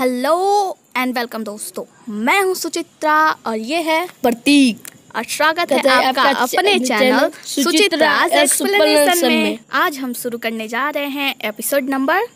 hello and welcome दोस्तों मैं हूं सुचित्रा और ये है प्रतीक और स्वागत है आपका, अपने चैनल सुचित्रा एक्सप्लेनेशन में आज हम शुरू करने जा रहे हैं एपिसोड नंबर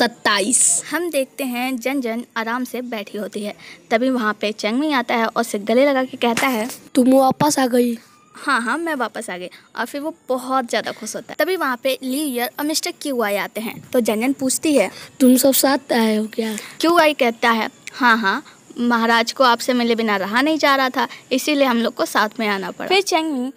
सत्ताईस हम देखते हैं जन जन आराम से बैठी होती है तभी वहाँ पे चंगमी आता है और उसे गले लगा के कहता है तुम वापस आ गई हाँ हाँ मैं वापस आ गई और फिर वो बहुत ज़्यादा खुश होता है तभी वहाँ पे ली ईयर और मिस्टर क्यू आई आते हैं तो जनजन पूछती है तुम सब साथ आए हो क्या क्यू आई कहता है हाँ हाँ महाराज को आपसे मिले बिना रहा नहीं जा रहा था इसीलिए हम लोग को साथ में आना पड़ा फिर चंग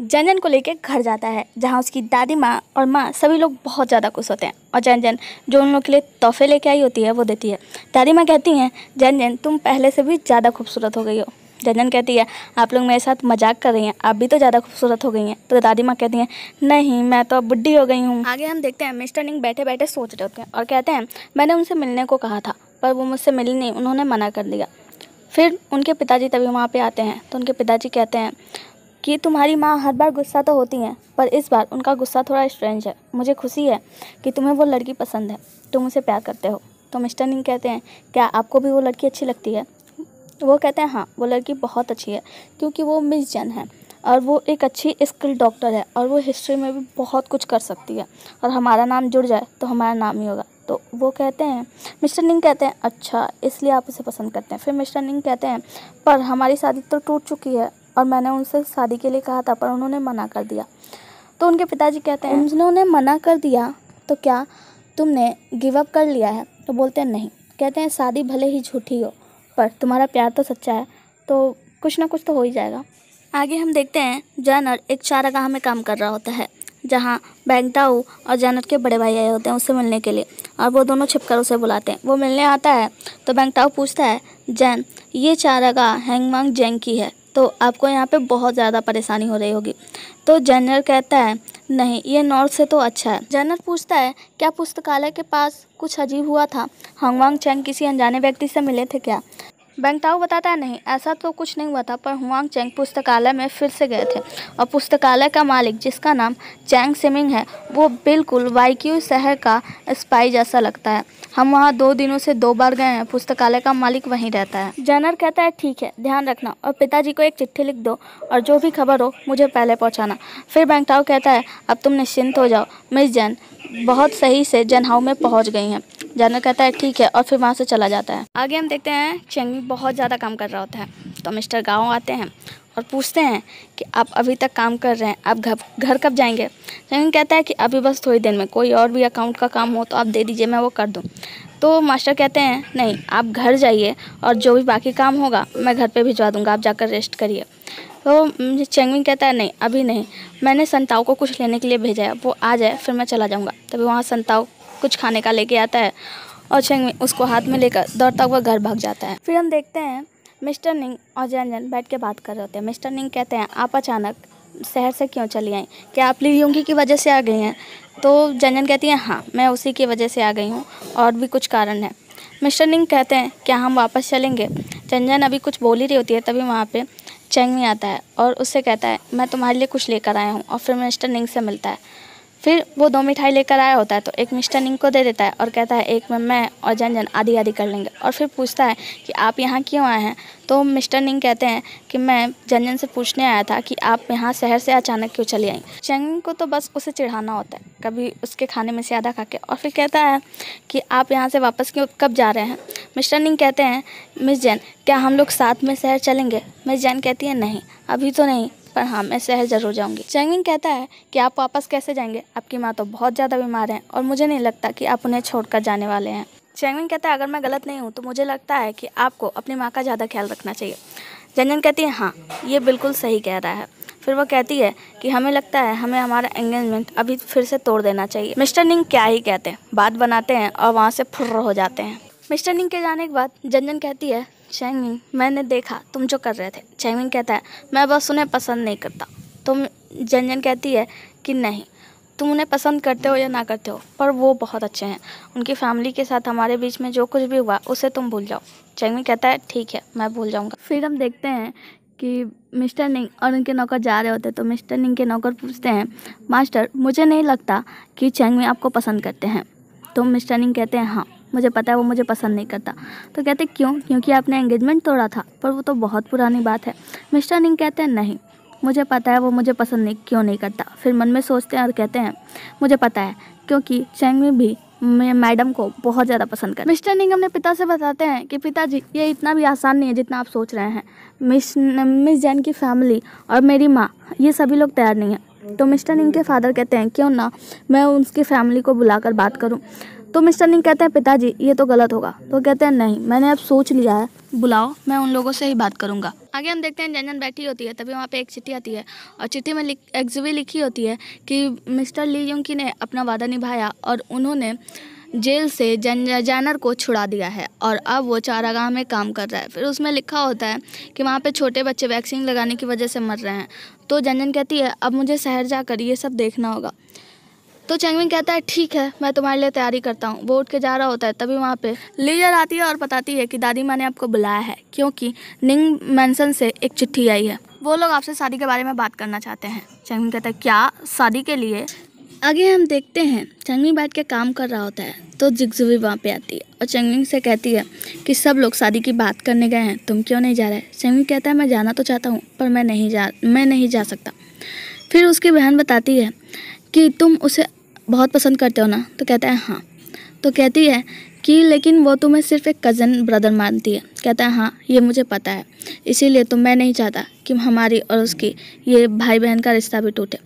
जनजन को लेकर घर जाता है जहाँ उसकी दादी माँ और माँ सभी लोग बहुत ज़्यादा खुश होते हैं और जनजन जो उन लोग के लिए तोहफे लेके आई होती है वो देती है दादी माँ कहती हैं जनजन तुम पहले से भी ज़्यादा खूबसूरत हो गई हो जनजन कहती है आप लोग मेरे साथ मजाक कर रही हैं आप भी तो ज़्यादा खूबसूरत हो गई हैं तो दादी माँ कहती हैं नहीं मैं तो अब बुढ़ी हो गई हूँ आगे हम देखते हैं मिस्टर निंग बैठे बैठे सोच रहे होते हैं और कहते हैं मैंने उनसे मिलने को कहा था पर वो मुझसे मिल नहीं उन्होंने मना कर दिया फिर उनके पिताजी तभी वहाँ पर आते हैं तो उनके पिताजी कहते हैं कि तुम्हारी माँ हर बार गुस्सा तो होती हैं पर इस बार उनका गुस्सा थोड़ा स्ट्रेंज है मुझे खुशी है कि तुम्हें वो लड़की पसंद है तुम उसे प्यार करते हो तो मिस्टर निंग कहते हैं क्या आपको भी वो लड़की अच्छी लगती है तो वो कहते हैं हाँ वो लड़की बहुत अच्छी है क्योंकि वो मिस जैन है और वो एक अच्छी स्किल डॉक्टर है और वो हिस्ट्री में भी बहुत कुछ कर सकती है और हमारा नाम जुड़ जाए तो हमारा नाम ही होगा तो वो कहते हैं मिस्टर निंग कहते हैं अच्छा इसलिए आप उसे पसंद करते हैं फिर मिस्टर निंग कहते हैं पर हमारी शादी तो टूट चुकी है और मैंने उनसे शादी के लिए कहा था पर उन्होंने मना कर दिया तो उनके पिताजी कहते हैं उन्होंने मना कर दिया तो क्या तुमने गिव अप कर लिया है तो बोलते हैं नहीं कहते हैं शादी भले ही झूठी हो पर तुम्हारा प्यार तो सच्चा है तो कुछ ना कुछ तो हो ही जाएगा आगे हम देखते हैं जैनर एक चारागाह में काम कर रहा होता है जहाँ बैंकटाऊ और जैनर के बड़े भाई आए होते हैं उससे मिलने के लिए और वो दोनों छिपकर उसे बुलाते हैं वो मिलने आता है तो बैंकटाऊ पूछता है जैन ये चारागाह हैंगमांग जैंग की है तो आपको यहाँ पे बहुत ज़्यादा परेशानी हो रही होगी तो जनरल कहता है नहीं ये नॉर्थ से तो अच्छा है जनरल पूछता है क्या पुस्तकालय के पास कुछ अजीब हुआ था हंगवांग चैंग किसी अनजाने व्यक्ति से मिले थे क्या बैंकताऊ बताता है नहीं ऐसा तो कुछ नहीं हुआ था पर हुआंग चैंग पुस्तकालय में फिर से गए थे और पुस्तकालय का मालिक जिसका नाम चैंग सिमिंग है वो बिल्कुल वाइक्यू शहर का स्पाई जैसा लगता है हम वहाँ दो दिनों से दो बार गए हैं पुस्तकालय का मालिक वहीं रहता है जैनर कहता है ठीक है ध्यान रखना और पिताजी को एक चिट्ठी लिख दो और जो भी खबर हो मुझे पहले पहुँचाना फिर बैंकताऊ कहता है अब तुम निश्चिंत हो जाओ मिस जैन बहुत सही से जनहाउ में पहुंच गई हैं जानवर कहता है ठीक है और फिर वहाँ से चला जाता है आगे हम देखते हैं चेंग बहुत ज़्यादा काम कर रहा होता है तो मिस्टर गाँव आते हैं और पूछते हैं कि आप अभी तक काम कर रहे हैं आप घर घर कब जाएंगे चेंग कहता है कि अभी बस थोड़ी देर में कोई और भी अकाउंट का काम हो तो आप दे दीजिए मैं वो कर दूँ तो मास्टर कहते हैं नहीं आप घर जाइए और जो भी बाकी काम होगा मैं घर पर भिजवा दूँगा आप जाकर रेस्ट करिए तो मुझे कहता है नहीं अभी नहीं मैंने संताओ को कुछ लेने के लिए भेजा है वो आ जाए फिर मैं चला जाऊँगा तभी वहाँ संताओ कुछ खाने का लेके आता है और चेंगमिन उसको हाथ में लेकर दौड़ता हुआ घर भाग जाता है फिर हम देखते हैं मिस्टर निंग और जैन जैन बैठ के बात कर रहे होते हैं मिस्टर निंग कहते हैं आप अचानक शहर से क्यों चली आई क्या आप ली योंगी की वजह से आ गई हैं तो जैन जैन कहती हैं हाँ मैं उसी की वजह से आ गई हूँ और भी कुछ कारण है मिस्टर निंग कहते हैं क्या हम वापस चलेंगे जैन जैन अभी कुछ बोल ही रही होती है तभी वहाँ पे में आता है और उससे कहता है मैं तुम्हारे लिए कुछ लेकर आया हूँ और फिर मिस्टर निंग से मिलता है फिर वो दो मिठाई लेकर आया होता है तो एक मिस्टर निंग को दे देता है और कहता है एक में मैं और जन जन आधी आधी कर लेंगे और फिर पूछता है कि आप यहाँ क्यों आए हैं तो मिस्टर निंग कहते हैं कि मैं जन जन से पूछने आया था कि आप यहाँ शहर से अचानक क्यों चली आई चैंग को तो बस उसे चिढ़ाना होता है कभी उसके खाने में से आधा खा के और फिर कहता है कि आप यहाँ से वापस क्यों कब जा रहे हैं मिस्टर निंग कहते हैं मिस जैन क्या हम लोग साथ में शहर चलेंगे मिस जैन कहती है नहीं अभी तो नहीं पर हाँ मैं शहर ज़रूर जाऊँगी चैंगिंग कहता है कि आप वापस कैसे जाएंगे आपकी माँ तो बहुत ज़्यादा बीमार हैं और मुझे नहीं लगता कि आप उन्हें छोड़कर जाने वाले हैं चैंगिंग कहता है अगर मैं गलत नहीं हूँ तो मुझे लगता है कि आपको अपनी माँ का ज़्यादा ख्याल रखना चाहिए जनजन कहती है हाँ ये बिल्कुल सही कह रहा है फिर वो कहती है कि हमें लगता है हमें हमारा एंगेजमेंट अभी फिर से तोड़ देना चाहिए मिस्टर निंग क्या ही कहते हैं बात बनाते हैं और वहाँ से फुर्र हो जाते हैं मिस्टर निंग के जाने के बाद जंजन कहती है चैंगिंग मैंने देखा तुम जो कर रहे थे चैंगिंग कहता है मैं बस उन्हें पसंद नहीं करता तुम जनजन कहती है कि नहीं तुम उन्हें पसंद करते हो या ना करते हो पर वो बहुत अच्छे हैं उनकी फैमिली के साथ हमारे बीच में जो कुछ भी हुआ उसे तुम भूल जाओ चैंगमिंग कहता है ठीक है मैं भूल जाऊँगा फिर हम देखते हैं कि मिस्टर निंग और उनके नौकर जा रहे होते तो मिस्टर निंग के नौकर पूछते हैं मास्टर मुझे नहीं लगता कि चैंगमिंग आपको पसंद करते हैं तो मिस्टर निंग कहते हैं हाँ मुझे पता है वो मुझे पसंद नहीं करता तो कहते क्यों क्योंकि आपने एंगेजमेंट तोड़ा था पर वो तो बहुत पुरानी बात है मिस्टर निंग कहते हैं नहीं मुझे पता है वो मुझे पसंद नहीं क्यों नहीं करता फिर मन में सोचते हैं और कहते हैं मुझे पता है क्योंकि चैंगमी भी मैं मैडम को बहुत ज़्यादा पसंद कर मिस्टर निंग अपने पिता से बताते हैं कि पिताजी ये इतना भी आसान नहीं है जितना आप सोच रहे हैं मिस मिस जैन की फैमिली और मेरी माँ ये सभी लोग तैयार नहीं हैं तो मिस्टर निंग के फादर कहते हैं क्यों ना मैं उनकी फैमिली को बुलाकर बात करूं तो मिस्टर निंग कहते हैं पिताजी ये तो गलत होगा तो कहते हैं नहीं मैंने अब सोच लिया है बुलाओ मैं उन लोगों से ही बात करूंगा आगे हम देखते हैं जंजन बैठी होती है तभी वहाँ पे एक चिट्ठी आती है और चिट्ठी में एग्जिबी लिखी होती है कि मिस्टर ली यूंकी ने अपना वादा निभाया और उन्होंने जेल से जन को छुड़ा दिया है और अब वो चारागाह में काम कर रहा है फिर उसमें लिखा होता है कि वहाँ पे छोटे बच्चे वैक्सीन लगाने की वजह से मर रहे हैं तो जनजन कहती है अब मुझे शहर जाकर ये सब देखना होगा तो चंगविंग कहता है ठीक है मैं तुम्हारे लिए तैयारी करता हूँ वो उठ के जा रहा होता है तभी वहाँ पे लीजर आती है और बताती है कि दादी माँ ने आपको बुलाया है क्योंकि निंग मैंसन से एक चिट्ठी आई है वो लोग आपसे शादी के बारे में बात करना चाहते हैं चंगविंग कहता है क्या शादी के लिए आगे हम देखते हैं चंगमिंग बैठ के काम कर रहा होता है तो जिग्जू वहाँ पे आती है और चंगमिंग से कहती है कि सब लोग शादी की बात करने गए हैं तुम क्यों नहीं जा रहे चंगमिंग कहता है मैं जाना तो चाहता हूँ पर मैं नहीं जा मैं नहीं जा सकता फिर उसकी बहन बताती है कि तुम उसे बहुत पसंद करते हो ना तो कहता है हाँ तो कहती है कि लेकिन वो तुम्हें सिर्फ एक कज़न ब्रदर मानती है कहता है हाँ ये मुझे पता है इसीलिए तो मैं नहीं चाहता कि हमारी और उसकी ये भाई बहन का रिश्ता भी टूटे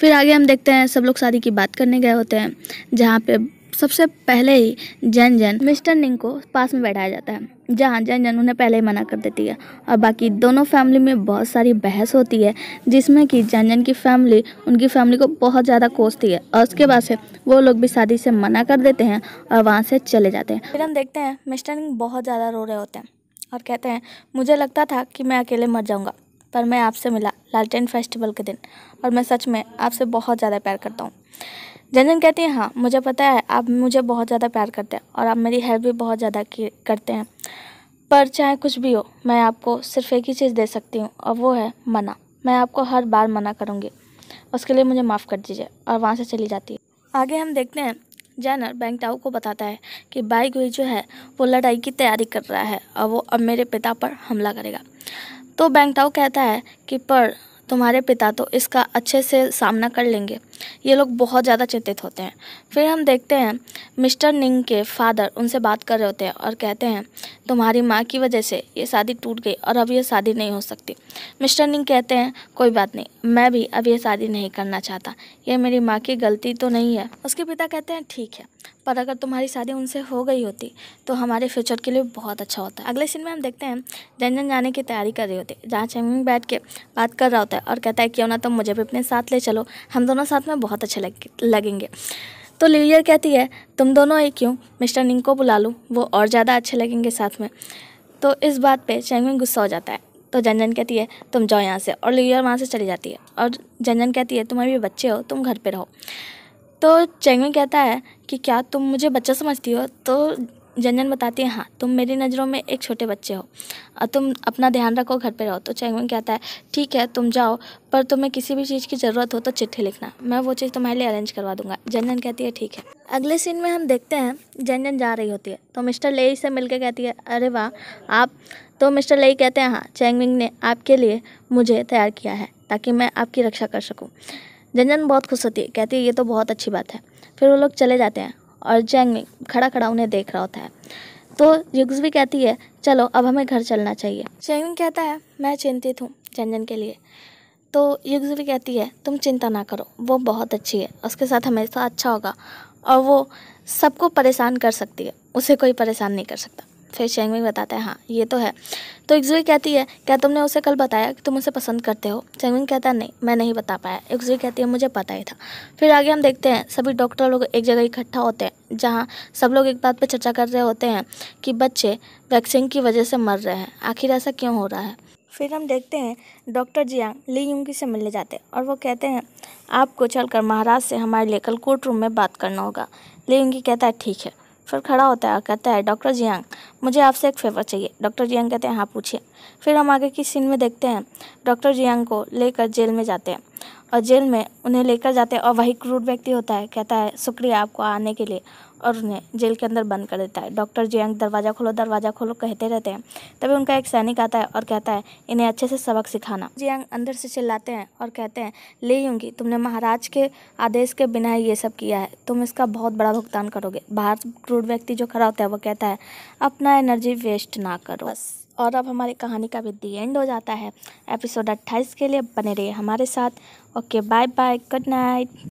फिर आगे हम देखते हैं सब लोग शादी की बात करने गए होते हैं जहाँ पे सबसे पहले ही जैन जैन मिस्टर निंग को पास में बैठाया जाता है जहाँ जहाँ उन्हें पहले ही मना कर देती है और बाकी दोनों फैमिली में बहुत सारी बहस होती है जिसमें कि जन की फैमिली उनकी फैमिली को बहुत ज़्यादा कोसती है और उसके बाद से वो लोग भी शादी से मना कर देते हैं और वहाँ से चले जाते हैं फिर हम देखते हैं मिस्टर बहुत ज़्यादा रो रहे होते हैं और कहते हैं मुझे लगता था कि मैं अकेले मर जाऊँगा पर मैं आपसे मिला लालटेन फेस्टिवल के दिन और मैं सच में आपसे बहुत ज़्यादा प्यार करता हूँ जनजन कहती है हाँ मुझे पता है आप मुझे बहुत ज़्यादा प्यार करते हैं और आप मेरी हेल्प भी बहुत ज़्यादा करते हैं पर चाहे कुछ भी हो मैं आपको सिर्फ एक ही चीज़ दे सकती हूँ और वो है मना मैं आपको हर बार मना करूँगी उसके लिए मुझे माफ़ कर दीजिए और वहाँ से चली जाती है आगे हम देखते हैं जैनर बैंक टाऊ को बताता है कि बाई गुई जो है वो लड़ाई की तैयारी कर रहा है और वो अब मेरे पिता पर हमला करेगा तो बैंक टाऊ कहता है कि पर तुम्हारे पिता तो इसका अच्छे से सामना कर लेंगे ये लोग बहुत ज़्यादा चिंतित होते हैं फिर हम देखते हैं मिस्टर निंग के फादर उनसे बात कर रहे होते हैं और कहते हैं तुम्हारी माँ की वजह से ये शादी टूट गई और अब ये शादी नहीं हो सकती मिस्टर निंग कहते हैं कोई बात नहीं मैं भी अब ये शादी नहीं करना चाहता ये मेरी माँ की गलती तो नहीं है उसके पिता कहते हैं ठीक है पर अगर तुम्हारी शादी उनसे हो गई होती तो हमारे फ्यूचर के लिए बहुत अच्छा होता है अगले सीन में हम देखते हैं जन जाने की तैयारी कर रही होती है जहाँ चैमिंग बैठ के बात कर रहा होता है और कहता है क्यों ना तुम मुझे भी अपने साथ ले चलो हम दोनों साथ में बहुत अच्छे लग लगेंगे तो लिलियर कहती है तुम दोनों ही क्यों मिस्टर निंग को बुला लूँ वो और ज़्यादा अच्छे लगेंगे साथ में तो इस बात पे चैंगमिन गुस्सा हो जाता है तो जनजन कहती है तुम जाओ यहाँ से और लिलियर वहाँ से चली जाती है और जनजन कहती है तुम भी बच्चे हो तुम घर पे रहो तो चैंगविंग कहता है कि क्या तुम मुझे बच्चा समझती हो तो जनजन बताती है हाँ तुम मेरी नज़रों में एक छोटे बच्चे हो और तुम अपना ध्यान रखो घर पे रहो तो चैंगमिन कहता है ठीक है तुम जाओ पर तुम्हें किसी भी चीज़ की ज़रूरत हो तो चिट्ठी लिखना मैं वो चीज़ तुम्हारे लिए अरेंज करवा दूंगा जनजन कहती है ठीक है अगले सीन में हम देखते हैं जनजन जा रही होती है तो मिस्टर लेई से मिलकर कहती है अरे वाह आप तो मिस्टर लेई कहते हैं हाँ चैंगविंग ने आपके लिए मुझे तैयार किया है ताकि मैं आपकी रक्षा कर सकूँ जंजन बहुत खुश होती है कहती है ये तो बहुत अच्छी बात है फिर वो लोग चले जाते हैं और जैंग में खड़ा खड़ा उन्हें देख रहा होता है तो युग्स भी कहती है चलो अब हमें घर चलना चाहिए चैंगमिंग कहता है मैं चिंतित हूँ चंजन के लिए तो युग्स भी कहती है तुम चिंता ना करो वो बहुत अच्छी है उसके साथ हमेशा अच्छा होगा और वो सबको परेशान कर सकती है उसे कोई परेशान नहीं कर सकता फिर चेंगमिंग बताता है हाँ ये तो है तो एक्जुई कहती है क्या तुमने उसे कल बताया कि तुम उसे पसंद करते हो चेंगमिंग कहता है नहीं मैं नहीं बता पाया एक्जुई कहती है मुझे पता ही था फिर आगे हम देखते हैं सभी डॉक्टर लोग एक जगह इकट्ठा होते हैं जहाँ सब लोग एक बात पर चर्चा कर रहे होते हैं कि बच्चे वैक्सीन की वजह से मर रहे हैं आखिर ऐसा क्यों हो रहा है फिर हम देखते हैं डॉक्टर जियांग ली युंगी से मिलने जाते हैं और वो कहते हैं आपको चलकर महाराज से हमारे लिए कल कोर्ट रूम में बात करना होगा ली युंगी कहता है ठीक है फिर खड़ा होता है और कहता है डॉक्टर जियांग मुझे आपसे एक फेवर चाहिए डॉक्टर जियांग कहते हैं हाँ पूछिए फिर हम आगे की सीन में देखते हैं डॉक्टर जियांग को लेकर जेल में जाते हैं और जेल में उन्हें लेकर जाते हैं और वही क्रूर व्यक्ति होता है कहता है शुक्रिया आपको आने के लिए और उन्हें जेल के अंदर बंद कर देता है डॉक्टर जियांग दरवाज़ा खोलो दरवाज़ा खोलो कहते रहते हैं तभी उनका एक सैनिक आता है और कहता है इन्हें अच्छे से सबक सिखाना जियांग अंदर से चिल्लाते हैं और कहते हैं ले यूंगी तुमने महाराज के आदेश के बिना ये सब किया है तुम इसका बहुत बड़ा भुगतान करोगे बाहर क्रूड व्यक्ति जो खड़ा होता है वो कहता है अपना एनर्जी वेस्ट ना करो बस और अब हमारी कहानी का भी दी एंड हो जाता है एपिसोड अट्ठाईस के लिए बने रहिए हमारे साथ okay bye bye good night